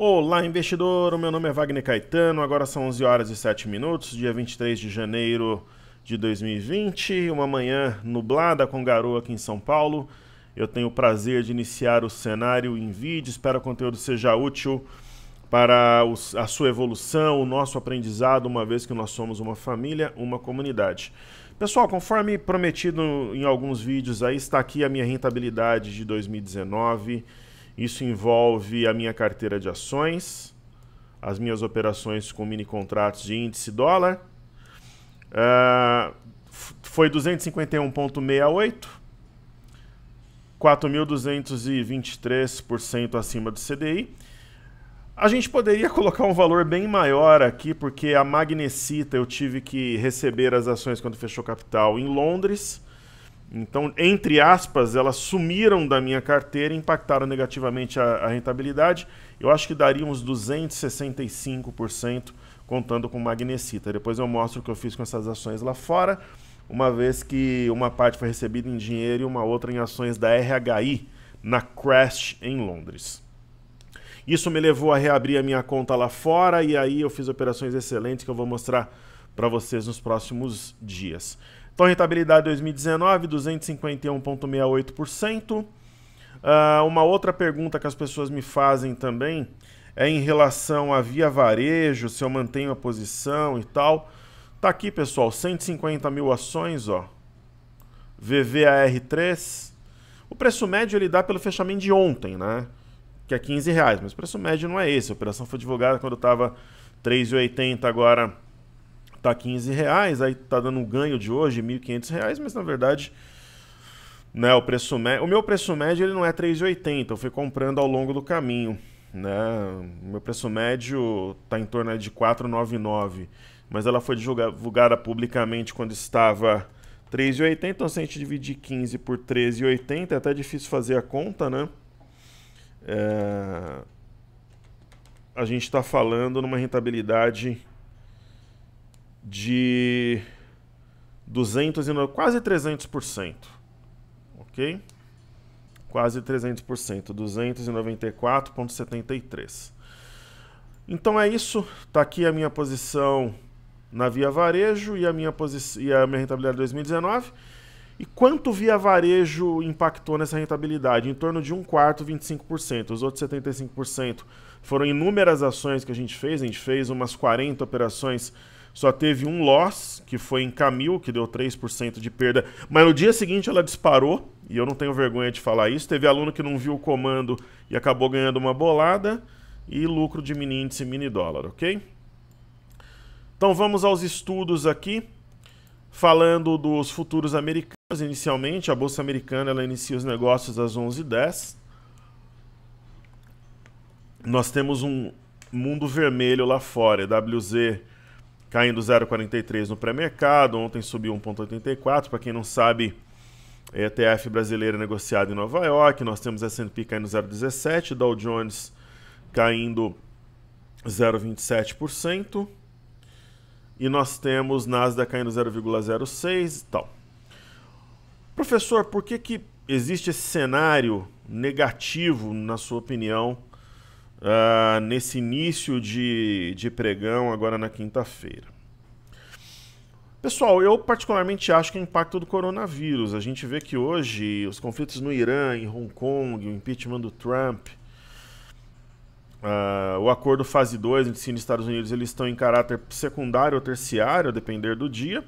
Olá, investidor. O meu nome é Wagner Caetano. Agora são 11 horas e 7 minutos, dia 23 de janeiro de 2020. Uma manhã nublada com garoa aqui em São Paulo. Eu tenho o prazer de iniciar o cenário em vídeo. Espero que o conteúdo seja útil para a sua evolução, o nosso aprendizado, uma vez que nós somos uma família, uma comunidade. Pessoal, conforme prometido em alguns vídeos aí, está aqui a minha rentabilidade de 2019 isso envolve a minha carteira de ações, as minhas operações com mini contratos de índice dólar. Uh, foi 251,68, 4.223% acima do CDI. A gente poderia colocar um valor bem maior aqui, porque a Magnesita eu tive que receber as ações quando fechou capital em Londres. Então, entre aspas, elas sumiram da minha carteira, impactaram negativamente a, a rentabilidade. Eu acho que daria uns 265% contando com magnesita. Depois eu mostro o que eu fiz com essas ações lá fora, uma vez que uma parte foi recebida em dinheiro e uma outra em ações da RHI, na Crash, em Londres. Isso me levou a reabrir a minha conta lá fora e aí eu fiz operações excelentes que eu vou mostrar para vocês nos próximos dias. Então, rentabilidade 2019, 251,68%. Uh, uma outra pergunta que as pessoas me fazem também é em relação a via varejo, se eu mantenho a posição e tal. Tá aqui, pessoal, 150 mil ações, ó. VVAR3. O preço médio ele dá pelo fechamento de ontem, né? Que é 15 reais, mas o preço médio não é esse. A operação foi divulgada quando estava 3,80 agora tá 15 reais, aí tá dando um ganho de hoje, 1.500 reais, mas na verdade né, o preço médio, o meu preço médio ele não é 3,80, eu fui comprando ao longo do caminho, né? O meu preço médio tá em torno de 4,99, mas ela foi divulgada publicamente quando estava 3,80, então se a gente dividir 15 por 13,80, é até difícil fazer a conta, né? É... A gente está falando numa rentabilidade de 200 e quase 300%. OK? Quase 300%, 294.73. Então é isso, tá aqui a minha posição na Via Varejo e a minha posição e a minha rentabilidade de 2019. E quanto via varejo impactou nessa rentabilidade? Em torno de um quarto, 25%. Os outros 75% foram inúmeras ações que a gente fez. A gente fez umas 40 operações só teve um loss, que foi em Camil, que deu 3% de perda. Mas no dia seguinte ela disparou, e eu não tenho vergonha de falar isso. Teve aluno que não viu o comando e acabou ganhando uma bolada. E lucro de mini índice mini dólar, ok? Então vamos aos estudos aqui. Falando dos futuros americanos, inicialmente, a Bolsa Americana ela inicia os negócios às 11h10. Nós temos um mundo vermelho lá fora, WZ caindo 0,43 no pré-mercado. Ontem subiu 1,84. Para quem não sabe, é ETF brasileiro negociado em Nova York. Nós temos S&P caindo 0,17, Dow Jones caindo 0,27%. E nós temos Nasdaq caindo 0,06 e tal. Professor, por que, que existe esse cenário negativo, na sua opinião, uh, nesse início de, de pregão, agora na quinta-feira. Pessoal, eu particularmente acho que o impacto do coronavírus. A gente vê que hoje os conflitos no Irã, em Hong Kong, o impeachment do Trump, uh, o acordo fase 2 entre China e Estados Unidos, eles estão em caráter secundário ou terciário, a depender do dia.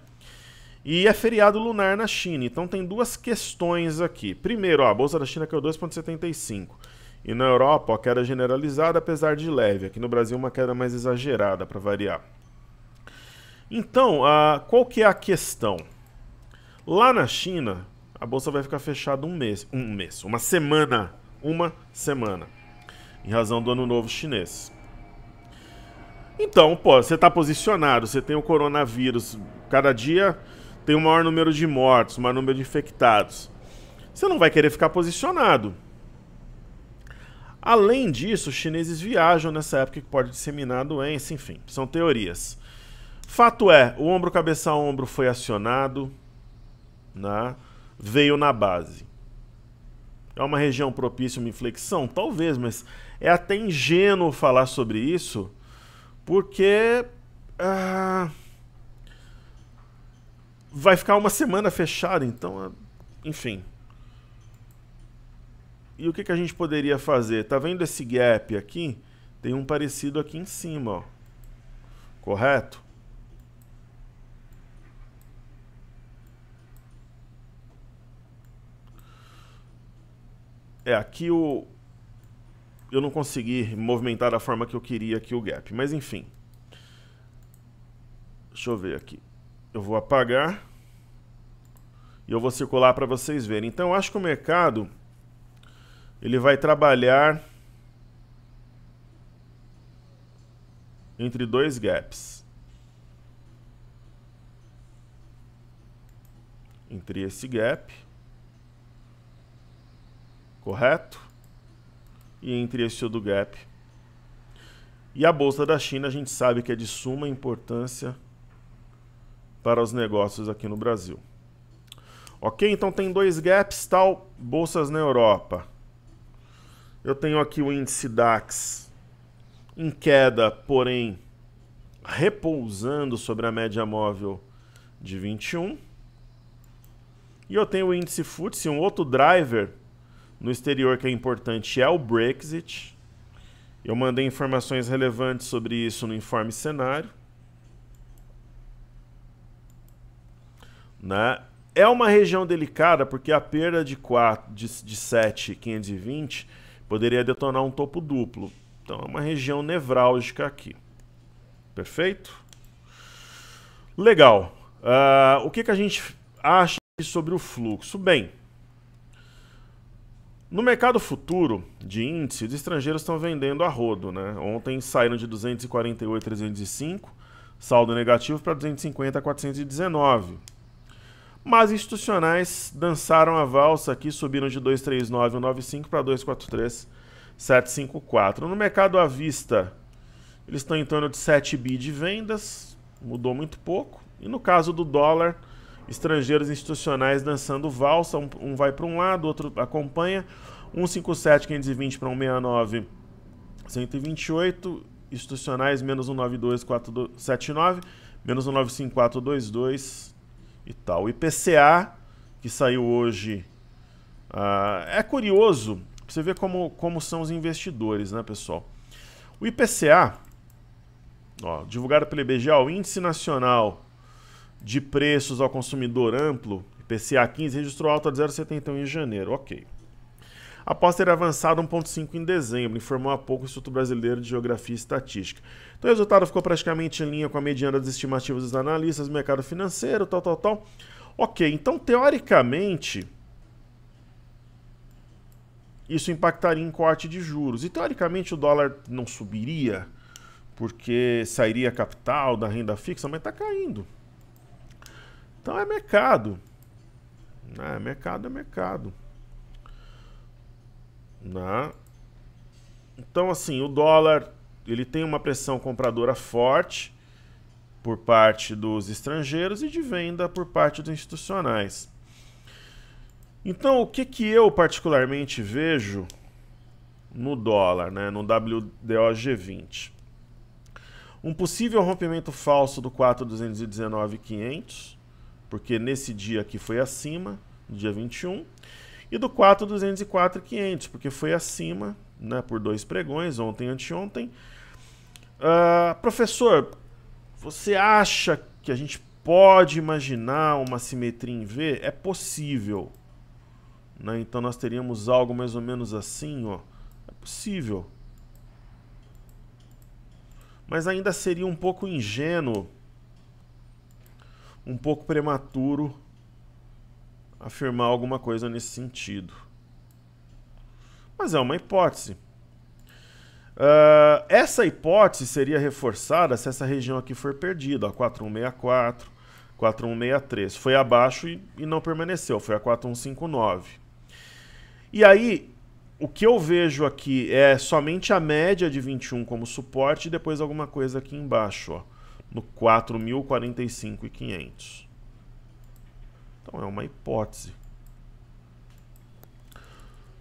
E é feriado lunar na China. Então tem duas questões aqui. Primeiro, ó, a bolsa da China caiu 2,75. E na Europa, a queda generalizada, apesar de leve. Aqui no Brasil, uma queda mais exagerada, para variar. Então, qual que é a questão? Lá na China, a bolsa vai ficar fechada um mês, um mês, uma semana, uma semana, em razão do ano novo chinês. Então, pô, você está posicionado, você tem o coronavírus, cada dia tem o um maior número de mortos, o um maior número de infectados. Você não vai querer ficar posicionado. Além disso, os chineses viajam nessa época que pode disseminar a doença, enfim, são teorias. Fato é, o ombro cabeça a ombro foi acionado, né? veio na base. É uma região propícia a uma inflexão? Talvez, mas é até ingênuo falar sobre isso, porque ah, vai ficar uma semana fechada, então, enfim. E o que, que a gente poderia fazer? Tá vendo esse gap aqui? Tem um parecido aqui em cima, ó. Correto? É, aqui o... Eu não consegui movimentar da forma que eu queria aqui o gap, mas enfim. Deixa eu ver aqui. Eu vou apagar e eu vou circular para vocês verem. Então, eu acho que o mercado ele vai trabalhar entre dois gaps. Entre esse gap, correto? E entre esse outro gap. E a bolsa da China, a gente sabe que é de suma importância para os negócios aqui no Brasil. Ok? Então tem dois gaps, tal, bolsas na Europa. Eu tenho aqui o índice DAX em queda, porém repousando sobre a média móvel de 21. E eu tenho o índice FTSE, um outro driver no exterior que é importante é o Brexit. Eu mandei informações relevantes sobre isso no informe cenário. Né? É uma região delicada porque a perda de, 4, de, de 7,520 poderia detonar um topo duplo. Então é uma região nevrálgica aqui. Perfeito? Legal. Uh, o que, que a gente acha sobre o fluxo? Bem, no mercado futuro de índice, os estrangeiros estão vendendo a rodo. Né? Ontem saíram de 248,305, saldo negativo para 250,419. Mas institucionais dançaram a valsa aqui, subiram de 239,95 para 243,754. No mercado à vista, eles estão em torno de 7 bi de vendas, mudou muito pouco. E no caso do dólar, estrangeiros institucionais dançando valsa, um, um vai para um lado, outro acompanha. 157,520 para 169, 128. Institucionais menos 192,479, menos 195,422 e tal. O IPCA, que saiu hoje, uh, é curioso você ver como, como são os investidores, né, pessoal? O IPCA, ó, divulgado pelo IBGE, o Índice Nacional de Preços ao Consumidor Amplo, IPCA 15, registrou alta de 0,71 em janeiro. Ok após ter avançado 1,5 em dezembro, informou há pouco o Instituto Brasileiro de Geografia e Estatística. Então, o resultado ficou praticamente em linha com a mediana das estimativas dos analistas do mercado financeiro, tal, tal, tal. Ok, então, teoricamente, isso impactaria em corte de juros. E, teoricamente, o dólar não subiria, porque sairia capital da renda fixa, mas está caindo. Então, é mercado. Né? É, mercado é mercado. Né? Então, assim, o dólar ele tem uma pressão compradora forte por parte dos estrangeiros e de venda por parte dos institucionais. Então, o que, que eu particularmente vejo no dólar, né, no WDOG20? Um possível rompimento falso do 4.219.500, porque nesse dia aqui foi acima, dia 21. E do 4.204.500 porque foi acima né, por dois pregões, ontem e anteontem. Uh, professor, você acha que a gente pode imaginar uma simetria em V? É possível. Né? Então nós teríamos algo mais ou menos assim, ó. É possível. Mas ainda seria um pouco ingênuo, um pouco prematuro afirmar alguma coisa nesse sentido. Mas é uma hipótese. Uh, essa hipótese seria reforçada se essa região aqui for perdida, a 4164, 4163. Foi abaixo e, e não permaneceu, foi a 4159. E aí, o que eu vejo aqui é somente a média de 21 como suporte e depois alguma coisa aqui embaixo, ó, no 4045 e 500. Então é uma hipótese.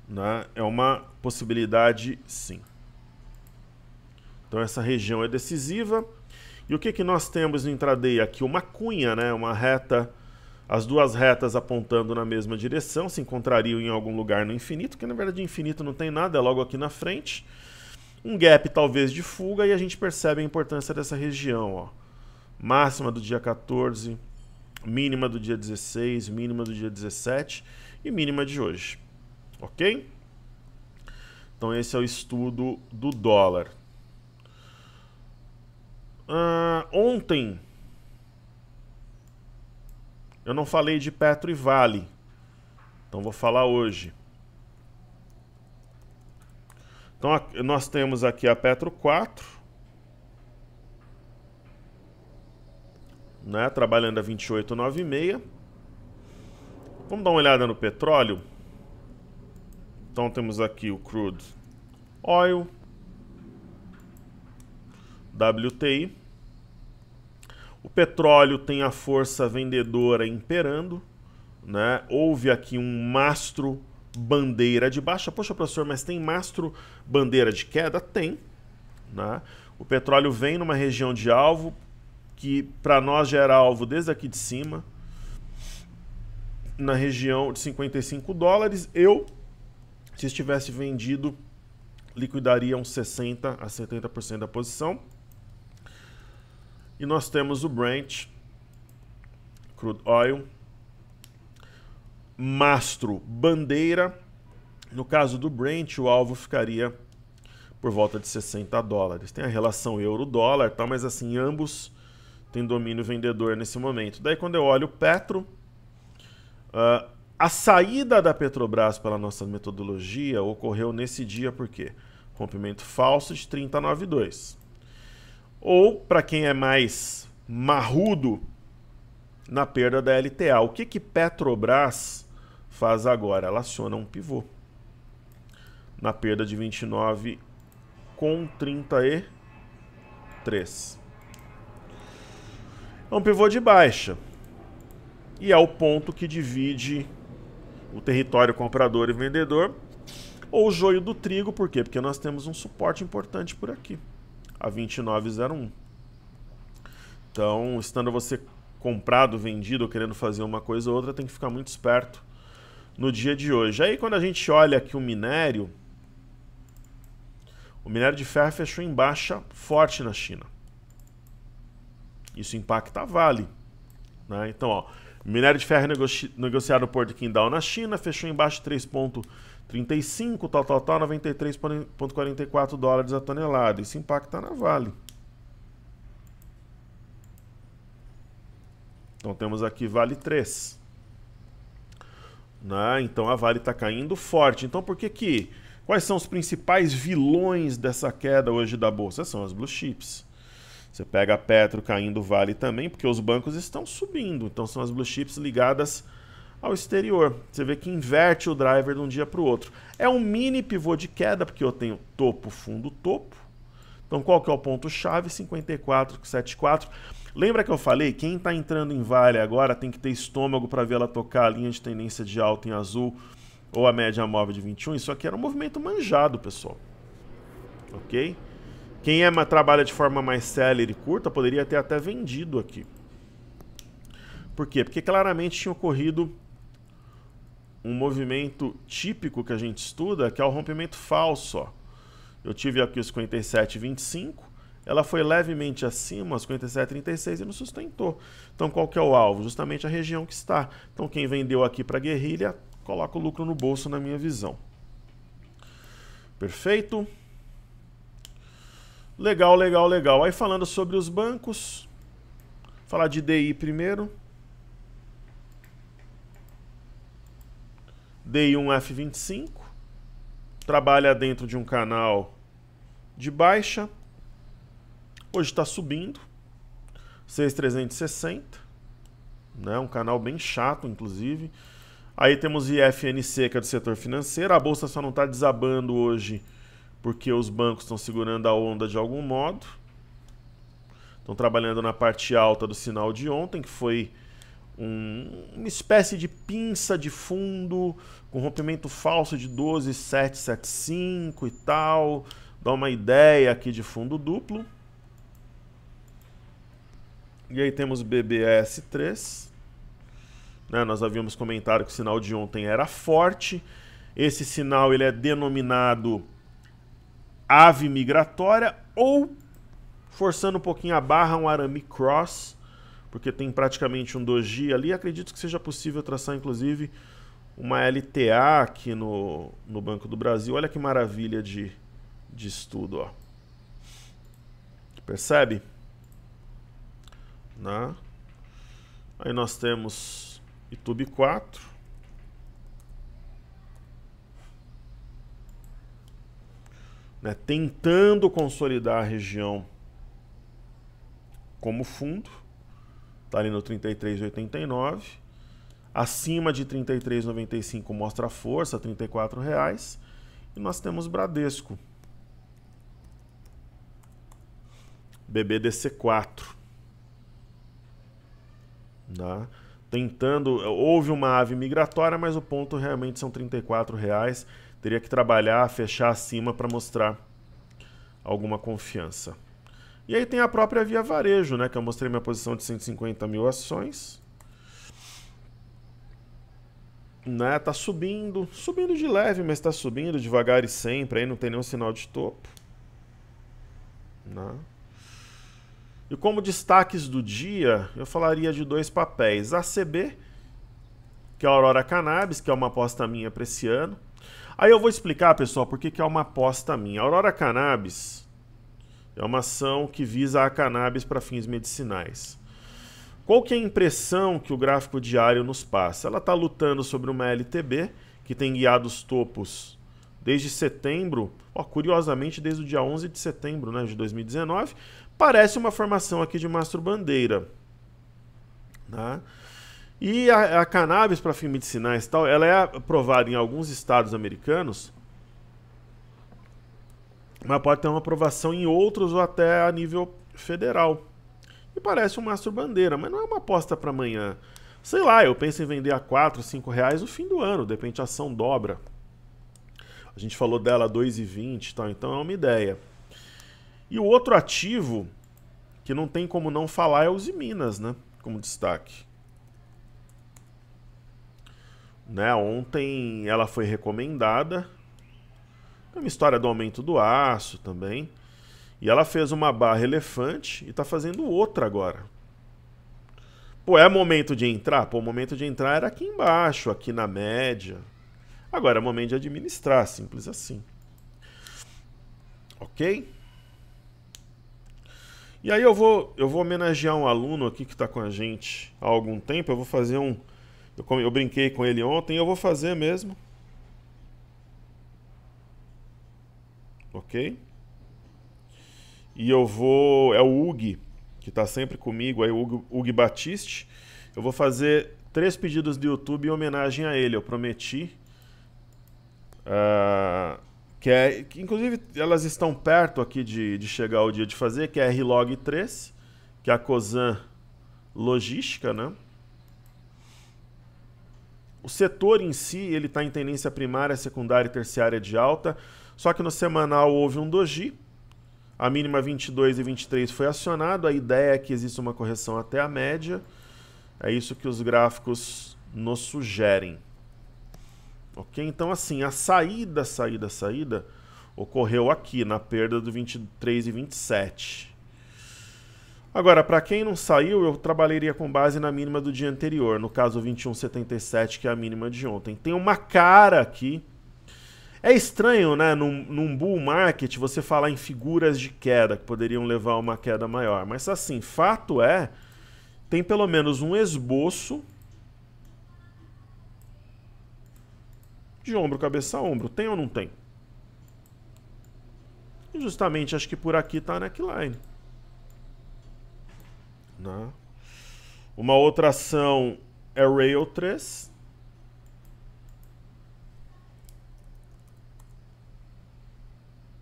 Né? É uma possibilidade, sim. Então essa região é decisiva. E o que, que nós temos no intraday aqui? Uma cunha, né? uma reta, as duas retas apontando na mesma direção, se encontrariam em algum lugar no infinito, que na verdade infinito não tem nada, é logo aqui na frente. Um gap talvez de fuga e a gente percebe a importância dessa região. Ó. Máxima do dia 14, mínima do dia 16, mínima do dia 17 e mínima de hoje. Ok? Então, esse é o estudo do dólar. Ah, ontem eu não falei de Petro e Vale, então vou falar hoje. Então nós temos aqui a Petro 4, né? Trabalhando a 28,96. Vamos dar uma olhada no petróleo. Então temos aqui o crude oil, WTI. O petróleo tem a força vendedora imperando, né? Houve aqui um mastro bandeira de baixa. Poxa, professor, mas tem mastro bandeira de queda? Tem, né? O petróleo vem numa região de alvo, que para nós já era alvo desde aqui de cima, na região de 55 dólares. Eu, se estivesse vendido, liquidaria uns 60 a 70% da posição. E nós temos o Brent, crude oil, mastro, bandeira. No caso do Brent, o alvo ficaria por volta de 60 dólares. Tem a relação euro-dólar, tá? mas assim, ambos tem domínio vendedor nesse momento. Daí quando eu olho o Petro, uh, a saída da Petrobras pela nossa metodologia ocorreu nesse dia por quê? Rompimento falso de 392. Ou para quem é mais marrudo na perda da LTA. O que que Petrobras faz agora? Ela aciona um pivô. Na perda de 29 com 33. É um pivô de baixa. E é o ponto que divide o território comprador e vendedor, ou o joio do trigo, por quê? Porque nós temos um suporte importante por aqui, a 2901. Então, estando você comprado, vendido, querendo fazer uma coisa ou outra, tem que ficar muito esperto no dia de hoje. Aí, quando a gente olha aqui o minério, o minério de ferro fechou em baixa forte na China. Isso impacta a Vale. Né? Então, ó, minério de ferro negoci negociado no Porto de Qingdao, na China, fechou embaixo 3,35, tal, tal, tal, 93,44 dólares a tonelada. Isso impacta na Vale. Então temos aqui Vale 3. Né? Então a Vale está caindo forte. Então por que que... Quais são os principais vilões dessa queda hoje da Bolsa? São as blue chips. Você pega a Petro caindo, vale também, porque os bancos estão subindo. Então são as blue chips ligadas ao exterior. Você vê que inverte o driver de um dia para o outro. É um mini pivô de queda, porque eu tenho topo, fundo, topo. Então qual que é o ponto-chave? 54,74. Lembra que eu falei? Quem está entrando em Vale agora tem que ter estômago para ver ela tocar a linha de tendência de alta em azul ou a média móvel de 21. Isso aqui era um movimento manjado, pessoal. Ok? Quem é, trabalha de forma mais célere e curta poderia ter até vendido aqui. Por quê? Porque claramente tinha ocorrido um movimento típico que a gente estuda, que é o rompimento falso. Ó. Eu tive aqui os 57,25, ela foi levemente acima, os 57,36 e não sustentou. Então qual que é o alvo? Justamente a região que está. Então quem vendeu aqui para a guerrilha, coloca o lucro no bolso na minha visão. Perfeito? Legal, legal, legal. Aí falando sobre os bancos, falar de DI primeiro. DI1F25 trabalha dentro de um canal de baixa. Hoje está subindo 6360, né? Um canal bem chato, inclusive. Aí temos IFNC, que é do setor financeiro. A bolsa só não está desabando hoje porque os bancos estão segurando a onda de algum modo. Estão trabalhando na parte alta do sinal de ontem, que foi um, uma espécie de pinça de fundo, com rompimento falso de 12,775 e tal. Dá uma ideia aqui de fundo duplo. E aí temos BBS3. Né? Nós havíamos comentado que o sinal de ontem era forte. Esse sinal ele é denominado ave migratória ou, forçando um pouquinho a barra, um arame cross, porque tem praticamente um doji ali. Acredito que seja possível traçar, inclusive, uma LTA aqui no, no Banco do Brasil. Olha que maravilha de, de estudo, ó. Percebe? Né? Aí nós temos YouTube 4. né, tentando consolidar a região como fundo, está ali no 33,89. Acima de 33,95 mostra a força, R$ 34,00. E nós temos Bradesco. BBDC4. Tá? Né, tentando, houve uma ave migratória, mas o ponto realmente são R$ 34,00 teria que trabalhar, fechar acima para mostrar alguma confiança. E aí tem a própria Via Varejo, né? Que eu mostrei minha posição de 150 mil ações. Né, tá subindo, subindo de leve, mas está subindo devagar e sempre, aí não tem nenhum sinal de topo. Né? E como destaques do dia, eu falaria de dois papéis. A CB, que é a Aurora Cannabis, que é uma aposta minha para esse ano Aí eu vou explicar, pessoal, por que é uma aposta minha. A Aurora Cannabis é uma ação que visa a cannabis para fins medicinais. Qual que é a impressão que o gráfico diário nos passa? Ela está lutando sobre uma LTB que tem guiado os topos desde setembro, curiosamente desde o dia 11 de setembro né, de 2019, parece uma formação aqui de mastro bandeira. Tá? Né? E a, a cannabis para fins medicinais e tal, ela é aprovada em alguns estados americanos, mas pode ter uma aprovação em outros ou até a nível federal. E parece um mastro bandeira, mas não é uma aposta para amanhã. Sei lá, eu penso em vender a 4, 5 reais no fim do ano, de repente a ação dobra. A gente falou dela 2,20 e tal, então é uma ideia. E o outro ativo que não tem como não falar é os Minas, né? Como destaque. Né? Ontem ela foi recomendada. é uma história do aumento do aço também. E ela fez uma barra elefante e está fazendo outra agora. Pô, é momento de entrar? Pô, o momento de entrar era aqui embaixo, aqui na média. Agora é momento de administrar, simples assim. Ok? E aí eu vou, eu vou homenagear um aluno aqui que está com a gente há algum tempo. Eu vou fazer um, eu, eu brinquei com ele ontem, eu vou fazer mesmo. Ok? E eu vou. É o Hugo, que está sempre comigo, aí, o Hugo, Batiste. Eu vou fazer três pedidos do YouTube em homenagem a ele. Eu prometi. Uh, que, é, que inclusive elas estão perto aqui de, de chegar o dia de fazer, que é R-Log 3, que é a Cosan Logística, né? O setor em si, ele está em tendência primária, secundária e terciária de alta, só que no semanal houve um doji, a mínima 22 e 23 foi acionado, a ideia é que exista uma correção até a média, é isso que os gráficos nos sugerem. Ok? Então, assim, a saída, saída, saída ocorreu aqui, na perda do 23 e 27. Agora, para quem não saiu, eu trabalharia com base na mínima do dia anterior, no caso 21,77, que é a mínima de ontem. Tem uma cara aqui. É estranho, né? Num, num bull market, você falar em figuras de queda que poderiam levar a uma queda maior. Mas assim, fato é, tem pelo menos um esboço de ombro, cabeça a ombro. Tem ou não tem? E justamente acho que por aqui está a neckline. Né? Uma outra ação é Rail 3.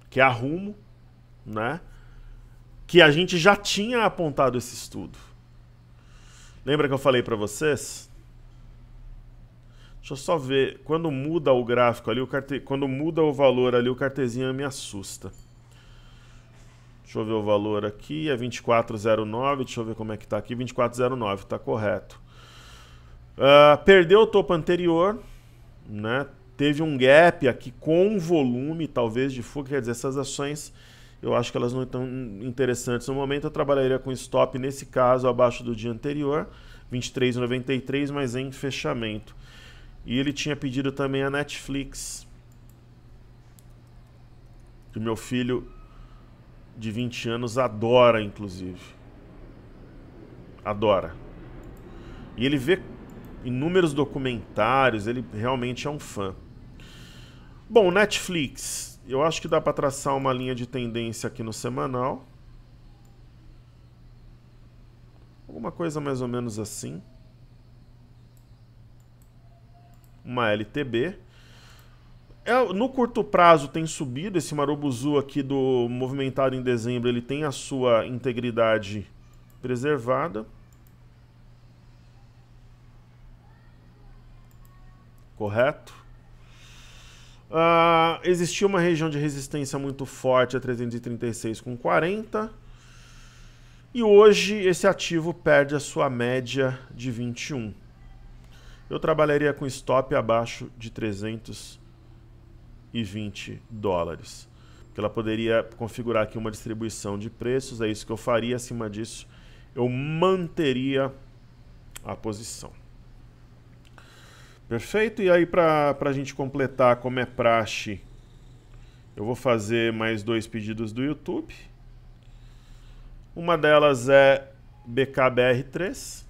Que é arrumo, né? Que a gente já tinha apontado esse estudo. Lembra que eu falei para vocês? Deixa eu só ver. Quando muda o gráfico ali, o carte... quando muda o valor ali, o cartezinho me assusta. Deixa eu ver o valor aqui, é 2409, deixa eu ver como é que está aqui, 2409, está correto. Uh, perdeu o topo anterior, né? teve um gap aqui com volume, talvez, de fuga, quer dizer, essas ações eu acho que elas não estão interessantes no momento, eu trabalharia com stop, nesse caso, abaixo do dia anterior, 23,93, mas em fechamento. E ele tinha pedido também a Netflix, que meu filho de 20 anos adora, inclusive. Adora. E ele vê inúmeros documentários, ele realmente é um fã. Bom, Netflix, eu acho que dá para traçar uma linha de tendência aqui no semanal. Alguma coisa mais ou menos assim. Uma LTB. É, no curto prazo tem subido esse Marobuzu aqui do movimentado em dezembro, ele tem a sua integridade preservada. Correto? Uh, ah, existia uma região de resistência muito forte a 336 com 40 e hoje esse ativo perde a sua média de 21. Eu trabalharia com stop abaixo de 300 e 20 dólares. Que ela poderia configurar aqui uma distribuição de preços, é isso que eu faria. Acima disso, eu manteria a posição. Perfeito? E aí, para a gente completar, como é praxe, eu vou fazer mais dois pedidos do YouTube. Uma delas é BKBR3,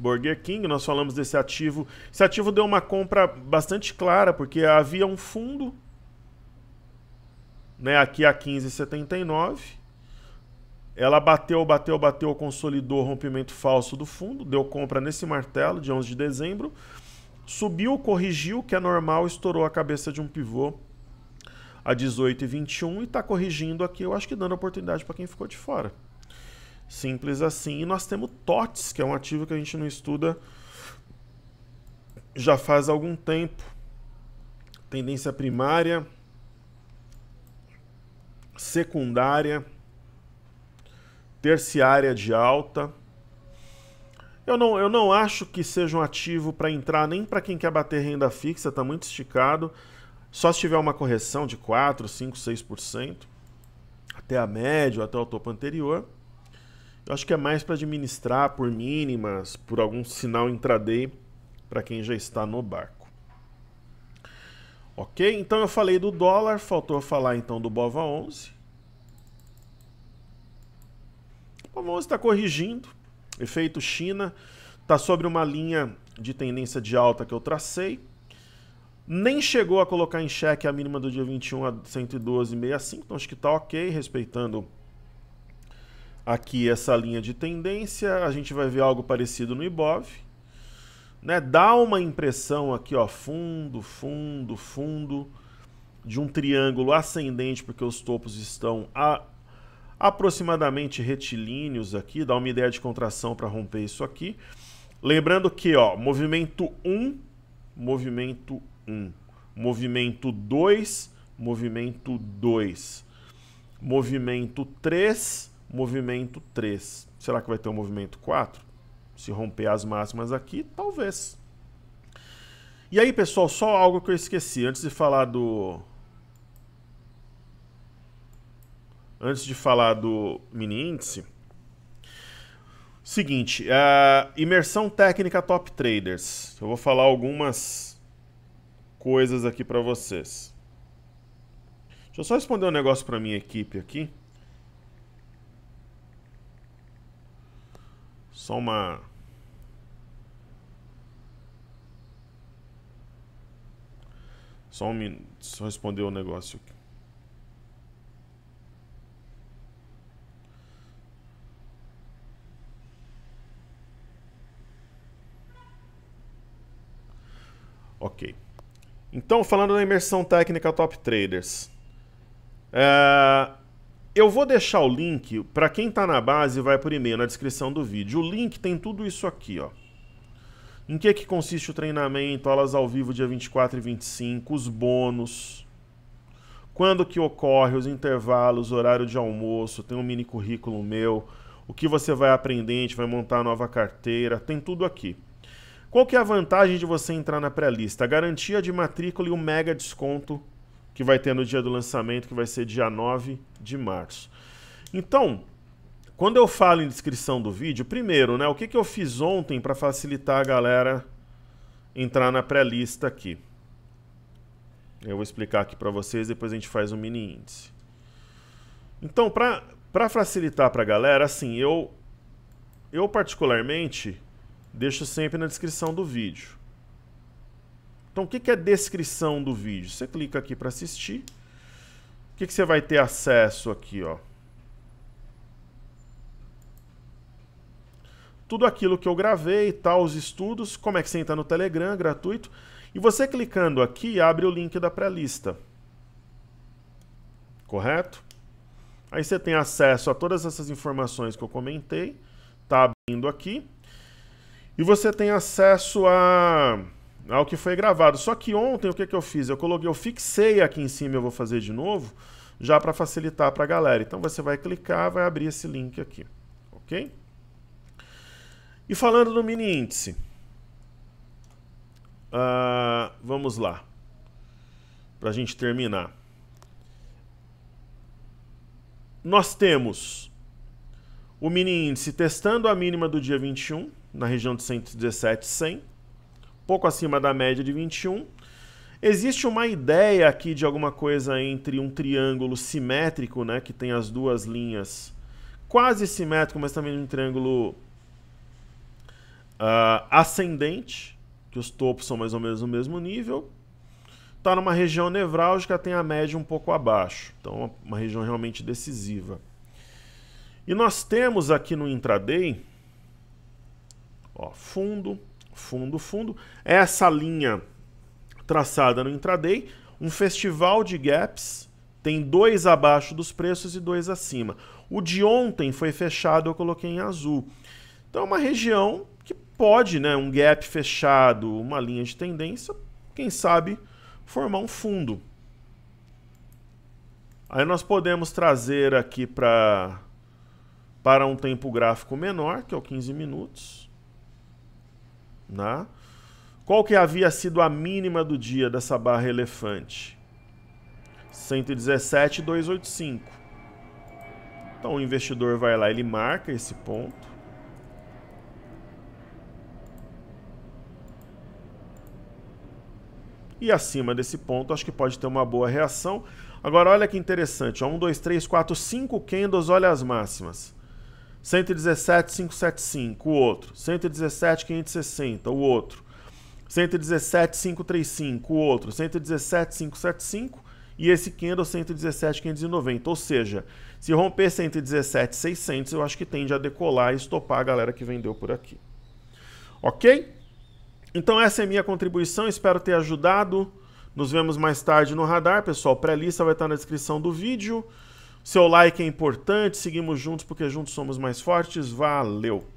Burger King, nós falamos desse ativo. Esse ativo deu uma compra bastante clara, porque havia um fundo, né, aqui a 15,79. Ela bateu, bateu, bateu, consolidou o rompimento falso do fundo, deu compra nesse martelo de 11 de dezembro. Subiu, corrigiu, que é normal, estourou a cabeça de um pivô a 18,21 e e está corrigindo aqui, eu acho que dando oportunidade para quem ficou de fora. Simples assim. E nós temos TOTS, que é um ativo que a gente não estuda já faz algum tempo. Tendência primária, secundária, terciária de alta. Eu não, eu não acho que seja um ativo para entrar nem para quem quer bater renda fixa, está muito esticado. Só se tiver uma correção de 4, 5, 6%, até a média, até o topo anterior. Eu acho que é mais para administrar por mínimas, por algum sinal intraday para quem já está no barco. Ok? Então eu falei do dólar, faltou falar então do Bova 11. O Bova 11 está corrigindo, efeito China, está sobre uma linha de tendência de alta que eu tracei. Nem chegou a colocar em xeque a mínima do dia 21 a 112,65, então acho que está ok, respeitando aqui essa linha de tendência, a gente vai ver algo parecido no IBOV. Né? Dá uma impressão aqui, ó, fundo, fundo, fundo, de um triângulo ascendente, porque os topos estão a, aproximadamente retilíneos aqui, dá uma ideia de contração para romper isso aqui. Lembrando que, ó, movimento 1, movimento 1, movimento 2, movimento 2, movimento 3, movimento 3. Será que vai ter um movimento 4? Se romper as máximas aqui, talvez. E aí, pessoal, só algo que eu esqueci. Antes de falar do... Antes de falar do mini índice... Seguinte, a imersão técnica top traders. Eu vou falar algumas coisas aqui para vocês. Deixa eu só responder um negócio para minha equipe aqui. Só uma. Só um minuto. Só responder o um negócio aqui. Ok. Então, falando da imersão técnica Top Traders. É... Eu vou deixar o link para quem está na base vai por e-mail na descrição do vídeo. O link tem tudo isso aqui, ó. Em que que consiste o treinamento, aulas ao vivo dia 24 e 25, os bônus, quando que ocorre, os intervalos, horário de almoço, tem um mini currículo meu, o que você vai aprender, a gente vai montar nova carteira, tem tudo aqui. Qual que é a vantagem de você entrar na pré-lista? A garantia de matrícula e um mega desconto que vai ter no dia do lançamento, que vai ser dia 9 de março. Então, quando eu falo em descrição do vídeo, primeiro, né, o que, que eu fiz ontem para facilitar a galera entrar na pré-lista aqui? Eu vou explicar aqui para vocês, depois a gente faz um mini índice. Então, para facilitar para a galera, assim, eu, eu particularmente deixo sempre na descrição do vídeo. Então, o que, é descrição do vídeo? Você clica aqui para assistir. O que, você vai ter acesso aqui, ó? Tudo aquilo que eu gravei tal, os estudos, como é que você entra no Telegram, gratuito. E você clicando aqui, abre o link da pré-lista. Correto? Aí você tem acesso a todas essas informações que eu comentei. Tá abrindo aqui. E você tem acesso a ao é que foi gravado. Só que ontem o que, que eu fiz? Eu coloquei, eu fixei aqui em cima, eu vou fazer de novo, já para facilitar para a galera. Então você vai clicar, vai abrir esse link aqui, ok? E falando do mini índice, uh, vamos lá, para a gente terminar. Nós temos o mini índice testando a mínima do dia 21, na região de 117,100 pouco acima da média de 21. Existe uma ideia aqui de alguma coisa entre um triângulo simétrico, né, que tem as duas linhas quase simétrico, mas também um triângulo uh, ascendente, que os topos são mais ou menos no mesmo nível. Está numa região nevrálgica, tem a média um pouco abaixo, então uma região realmente decisiva. E nós temos aqui no intraday, ó, fundo, fundo, fundo. É essa linha traçada no intraday, um festival de gaps, tem dois abaixo dos preços e dois acima. O de ontem foi fechado, eu coloquei em azul. Então é uma região que pode, né, um gap fechado, uma linha de tendência, quem sabe formar um fundo. Aí nós podemos trazer aqui para para um tempo gráfico menor, que é o 15 minutos. Né? Qual que havia sido a mínima do dia dessa barra elefante? 117,285. Então o investidor vai lá, ele marca esse ponto. E acima desse ponto, acho que pode ter uma boa reação. Agora, olha que interessante. 1, 2, 3, 4, 5 candles, olha as máximas. 117,575, o outro. 117,560, o outro. 117,535, o outro. 117,575 e esse candle 117,590. Ou seja, se romper 117,600, eu acho que tende a decolar e estopar a galera que vendeu por aqui. Ok? Então essa é minha contribuição, espero ter ajudado. Nos vemos mais tarde no radar, pessoal. Pré-lista vai estar na descrição do vídeo. Seu like é importante, seguimos juntos porque juntos somos mais fortes. Valeu!